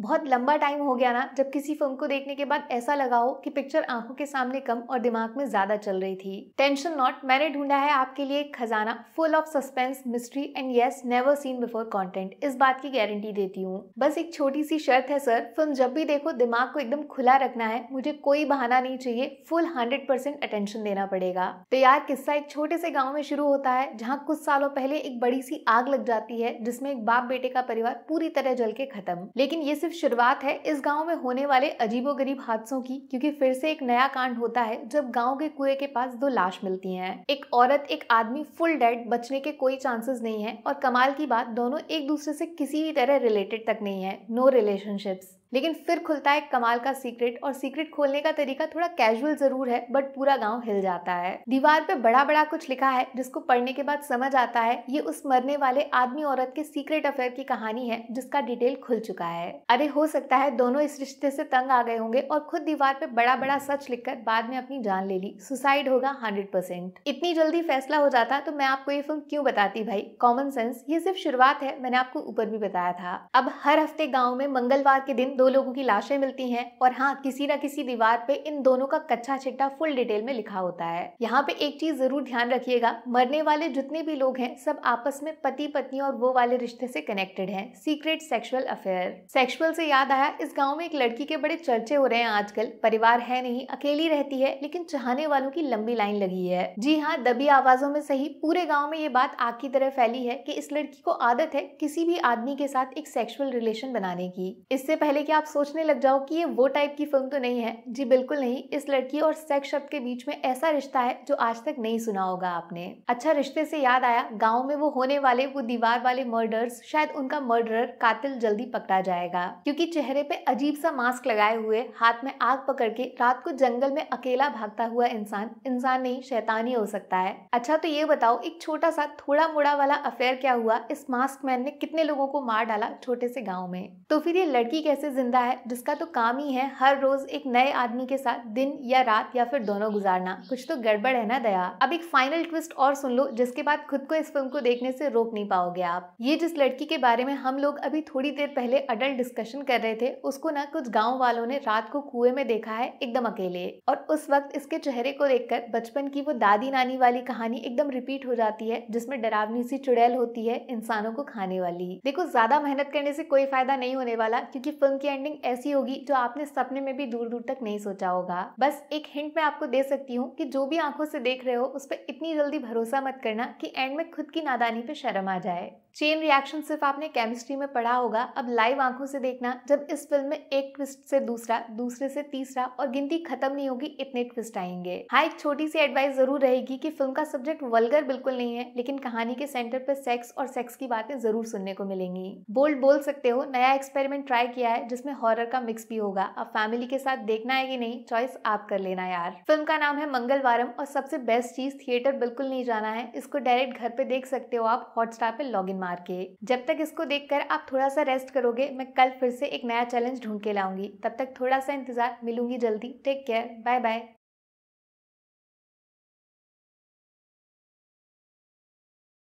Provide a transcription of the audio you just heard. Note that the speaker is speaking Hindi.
बहुत लंबा टाइम हो गया ना जब किसी फिल्म को देखने के बाद ऐसा लगा हो कि पिक्चर आंखों के सामने कम और दिमाग में ज्यादा चल रही थी टेंशन नॉट मैंने ढूंढा है आपके लिए एक खजाना full of suspense mystery and yes never seen before content इस बात की गारंटी देती हूँ बस एक छोटी सी शर्त है सर फिल्म जब भी देखो दिमाग को एकदम खुला रखना है मुझे कोई बहाना नहीं चाहिए फुल हंड्रेड परसेंट अटेंशन देना पड़ेगा तो यार किस्सा एक छोटे से गाँव में शुरू होता है जहाँ कुछ सालों पहले एक बड़ी सी आग लग जाती है जिसमे एक बाप बेटे का परिवार पूरी तरह जल के खत्म लेकिन ये सिर्फ सिर्फ शुरुआत है इस गांव में होने वाले अजीबोगरीब हादसों की क्योंकि फिर से एक नया कांड होता है जब गांव के कुएं के पास दो लाश मिलती हैं एक औरत एक आदमी फुल डेड बचने के कोई चांसेस नहीं है और कमाल की बात दोनों एक दूसरे से किसी भी तरह रिलेटेड तक नहीं है नो रिलेशनशिप्स लेकिन फिर खुलता है कमाल का सीक्रेट और सीक्रेट खोलने का तरीका थोड़ा कैजुअल जरूर है बट पूरा गांव हिल जाता है दीवार पे बड़ा बड़ा कुछ लिखा है जिसको पढ़ने के बाद समझ आता है ये उस मरने वाले आदमी औरत के सीक्रेट अफेयर की कहानी है जिसका डिटेल खुल चुका है अरे हो सकता है दोनों इस रिश्ते से तंग आ गए होंगे और खुद दीवार पे बड़ा बड़ा सच लिखकर बाद में अपनी जान ले ली सुसाइड होगा हंड्रेड परसेंट इतनी जल्दी फैसला हो जाता तो मैं आपको ये फिल्म क्यों बताती भाई कॉमन सेंस ये सिर्फ शुरुआत है मैंने आपको ऊपर भी बताया था अब हर हफ्ते गाँव में मंगलवार के दिन दो लोगों की लाशें मिलती हैं और हाँ किसी ना किसी दीवार पे इन दोनों का कच्चा छिट्टा फुल डिटेल में लिखा होता है यहाँ पे एक चीज जरूर ध्यान रखिएगा मरने वाले जितने भी लोग हैं सब आपस में पति पत्नी और वो वाले रिश्ते से कनेक्टेड है सीक्रेट सेक्सुअल अफेयर सेक्सुअल से याद आया इस गाँव में एक लड़की के बड़े चर्चे हो रहे हैं आजकल परिवार है नहीं अकेली रहती है लेकिन चाहने वालों की लंबी लाइन लगी है जी हाँ दबी आवाजों में सही पूरे गाँव में ये बात आग की तरह फैली है की इस लड़की को आदत है किसी भी आदमी के साथ एक सेक्सुअल रिलेशन बनाने की इससे पहले कि आप सोचने लग जाओ कि ये वो टाइप की फिल्म तो नहीं है जी बिल्कुल नहीं इस लड़की और सेक्स शब्द के बीच में ऐसा रिश्ता है जो आज तक नहीं सुना होगा आपने अच्छा रिश्ते से याद आया गाँव में वो होने वाले वो दीवार वाले मर्डर्स शायद उनका मर्डरर कातिल जल्दी पकड़ा जाएगा क्योंकि चेहरे पे अजीब सा मास्क लगाए हुए हाथ में आग पकड़ के रात को जंगल में अकेला भागता हुआ इंसान इंसान नहीं शैतानी हो सकता है अच्छा तो ये बताओ एक छोटा सा थोड़ा मुड़ा वाला अफेयर क्या हुआ इस मास्क मैन ने कितने लोगों को मार डाला छोटे से गाँव में तो फिर ये लड़की कैसे जिंदा है जिसका तो काम ही है हर रोज एक नए आदमी के साथ दिन या रात या फिर दोनों गुजारना कुछ तो गड़बड़ है ना दया अब एक फाइनल ट्विस्ट और सुन लो जिसके बाद खुद को इस फिल्म को देखने से रोक नहीं पाओगे आप ये जिस लड़की के बारे में हम लोग अभी थोड़ी देर पहले अडल्ट डिस्कशन कर रहे थे उसको ना कुछ गाँव वालों ने रात को कुएं में देखा है एकदम अकेले और उस वक्त इसके चेहरे को देखकर बचपन की वो दादी नानी वाली कहानी एकदम रिपीट हो जाती है जिसमें डरावनी सी चुड़ैल होती है इंसानों को खाने वाली देखो ज्यादा मेहनत करने से कोई फायदा नहीं होने वाला क्योंकि फिल्म के एंडिंग ऐसी होगी जो आपने सपने में भी दूर दूर तक नहीं सोचा होगा बस एक हिंट मैं आपको दे सकती हूँ कि जो भी आंखों से देख रहे हो उस पर इतनी जल्दी भरोसा मत करना कि एंड में खुद की नादानी पे शर्म आ जाए चेन रिएक्शन सिर्फ आपने केमिस्ट्री में पढ़ा होगा अब लाइव आंखों से देखना जब इस फिल्म में एक ट्विस्ट से दूसरा दूसरे से तीसरा और गिनती खत्म नहीं होगी इतने ट्विस्ट आएंगे हाँ एक छोटी सी एडवाइस जरूर रहेगी कि फिल्म का सब्जेक्ट वल्गर बिल्कुल नहीं है लेकिन कहानी के सेंटर पर सेक्स और सेक्स की बातें जरूर सुनने को मिलेंगी बोल्ड बोल सकते हो नया एक्सपेरिमेंट ट्राई किया है जिसमें हॉरर का मिक्स भी होगा अब फैमिली के साथ देखना है कि नहीं चॉइस आप कर लेना यार फिल्म का नाम है मंगलवारम और सबसे बेस्ट चीज थिएटर बिल्कुल नहीं जाना है इसको डायरेक्ट घर पे देख सकते हो आप हॉटस्टार पे लॉग इन मार के जब तक इसको देखकर आप थोड़ा सा रेस्ट करोगे मैं कल फिर से एक नया चैलेंज ढूंढ के लाऊंगी तब तक थोड़ा सा इंतजार मिलूंगी जल्दी टेक केयर बाय बाय